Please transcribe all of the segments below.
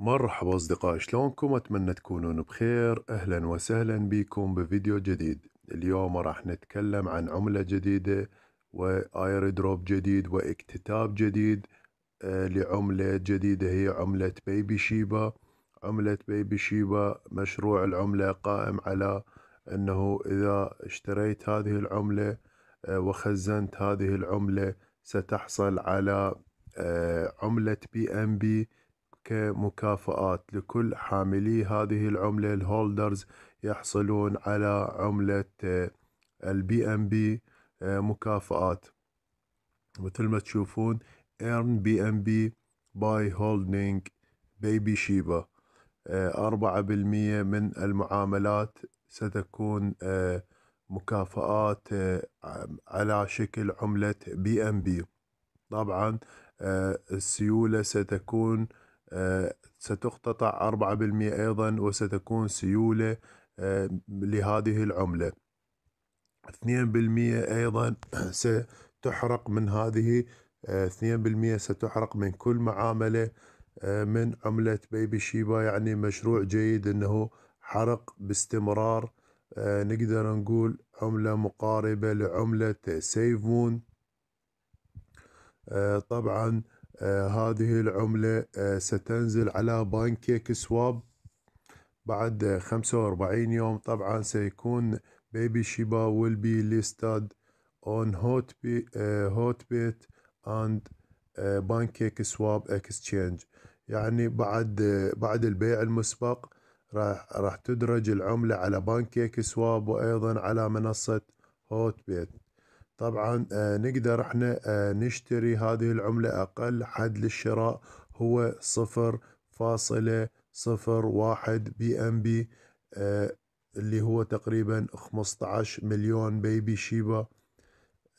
مرحبا أصدقائي شلونكم أتمنى تكونون بخير أهلا وسهلا بكم بفيديو جديد اليوم راح نتكلم عن عملة جديدة وآير دروب جديد واكتتاب جديد آه، لعملة جديدة هي عملة بيبي شيبا عملة بيبي شيبا مشروع العملة قائم على أنه إذا اشتريت هذه العملة آه، وخزنت هذه العملة ستحصل على آه، عملة بي أم بي كمكافآت لكل حاملي هذه العملة الهولدرز يحصلون على عملة البي ام بي مكافآت مثل ما تشوفون earn بي باي هولدنج بيبي شيبا أربعة بالمية من المعاملات ستكون آه، مكافآت آه، على شكل عملة بي ام بي طبعا آه، السيولة ستكون آه، ستقتطع 4% أيضا وستكون سيولة آه، لهذه العملة 2% أيضا ستحرق من هذه 2% آه، ستحرق من كل معاملة من عملة بيبي شيبا يعني مشروع جيد أنه حرق باستمرار نقدر نقول عملة مقاربة لعملة سيفون طبعاً آه، هذه العملة آه، ستنزل على بانكيك سواب بعد 45 يوم طبعا سيكون بيبي شيبا will be listed on hot, be, uh, hot bit and uh, pancake swap exchange يعني بعد uh, بعد البيع المسبق راح راح تدرج العملة على بانكيك سواب وأيضا على منصة هوت بيت طبعا آه، نقدر احنا آه، نشتري هذه العملة أقل حد للشراء هو صفر فاصلة صفر واحد بي ام بي اللي هو تقريبا 15 مليون بيبي شيبا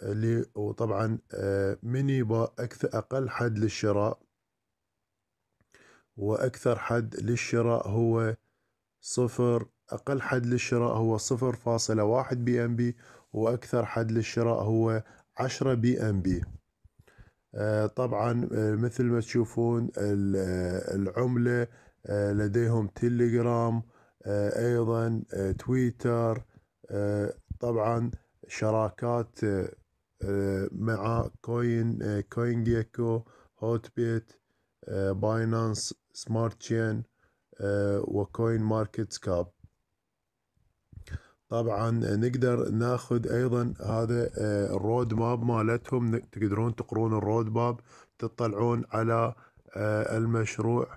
اللي وطبعا آه، با أكثر أقل حد للشراء وأكثر حد للشراء هو صفر أقل حد للشراء هو صفر فاصلة واحد بي ام بي وأكثر حد للشراء هو 10 بي ام بي آه، طبعا آه، مثل ما تشوفون آه، العملة لديهم تيليجرام أيضا تويتر طبعا شراكات مع كوين كوين جيكو هوت بيت باينانس سمارت تشين وكوين ماركت كاب طبعا نقدر ناخذ ايضا هذا آه، الرود ماب مالتهم تقدرون تقرون الرود ماب تطلعون على آه، المشروع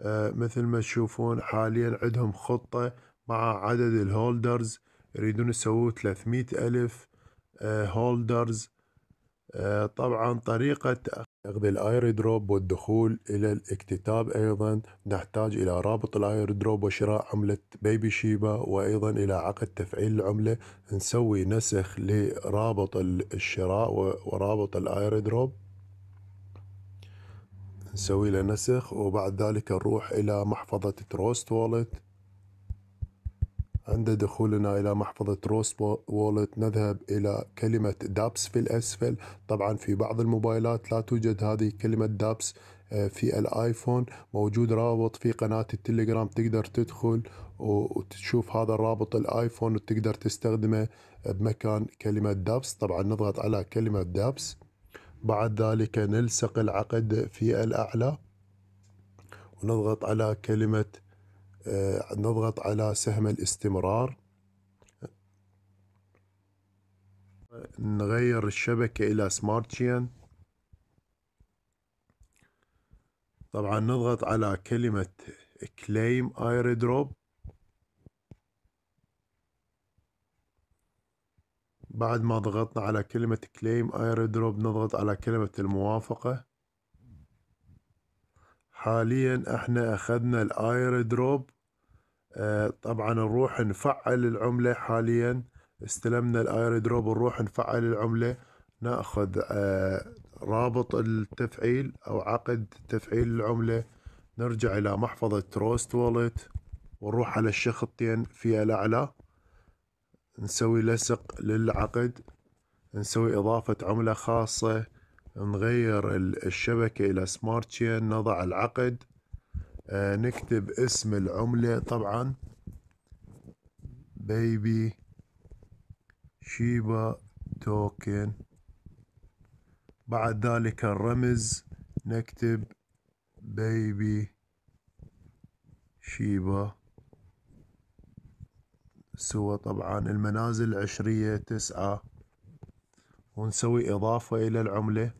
آه، مثل ما تشوفون حاليا عندهم خطة مع عدد الهولدرز يريدون يسووا 300 ألف هولدرز طبعا طريقة الأير دروب والدخول الى الاكتتاب ايضا نحتاج الى رابط الأير دروب وشراء عملة بيبي شيبا وايضا الى عقد تفعيل العملة نسوي نسخ لرابط الشراء ورابط الأير دروب نسوي له نسخ وبعد ذلك نروح الى محفظة تروست وولت عند دخولنا إلى محفظة روس وولت نذهب إلى كلمة دابس في الأسفل طبعا في بعض الموبايلات لا توجد هذه كلمة دابس آه، في الايفون موجود رابط في قناة التليجرام تقدر تدخل وتشوف هذا الرابط الايفون وتقدر تستخدمه بمكان كلمة دابس طبعا نضغط على كلمة دابس بعد ذلك نلصق العقد في الاعلى ونضغط على كلمة آه، نضغط على سهم الاستمرار نغير الشبكة إلى سمارت شين طبعا نضغط على كلمة كليم اير دروب بعد ما ضغطنا على كلمة كليم اير دروب نضغط على كلمة الموافقة حاليا احنا اخذنا الاير دروب طبعا نروح نفعل العملة حاليا استلمنا دروب نروح نفعل العملة ناخذ آه، رابط التفعيل او عقد تفعيل العملة نرجع الى محفظة تروست وولت ونروح على الشخطين في الاعلى نسوي لصق للعقد نسوي اضافة عملة خاصة نغير الشبكة الى سمارت تشين نضع العقد آه، نكتب اسم العملة طبعا بيبي شيبا توكن بعد ذلك الرمز نكتب بيبي شيبا سوى طبعا المنازل عشرية تسعة ونسوي إضافة إلى العملة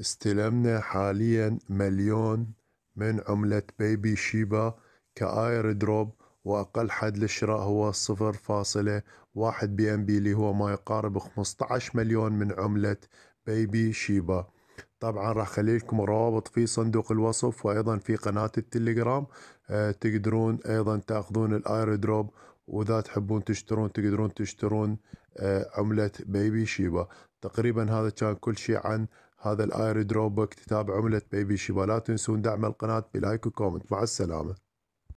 استلمنا حاليا مليون من عملة بيبي شيبا كآير دروب وأقل حد للشراء هو 0.1 بي ام بي اللي هو ما يقارب 15 مليون من عملة بيبي شيبا طبعا راح خلي لكم روابط في صندوق الوصف وايضا في قناة التليجرام أه تقدرون ايضا تاخذون الاير دروب واذا تحبون تشترون تقدرون تشترون أه عملة بيبي شيبا تقريبا هذا كان كل شيء عن هذا الاير دروب تتابع عملة بيبي شيبا لا تنسون دعم القناة بلايك وكومنت مع السلامة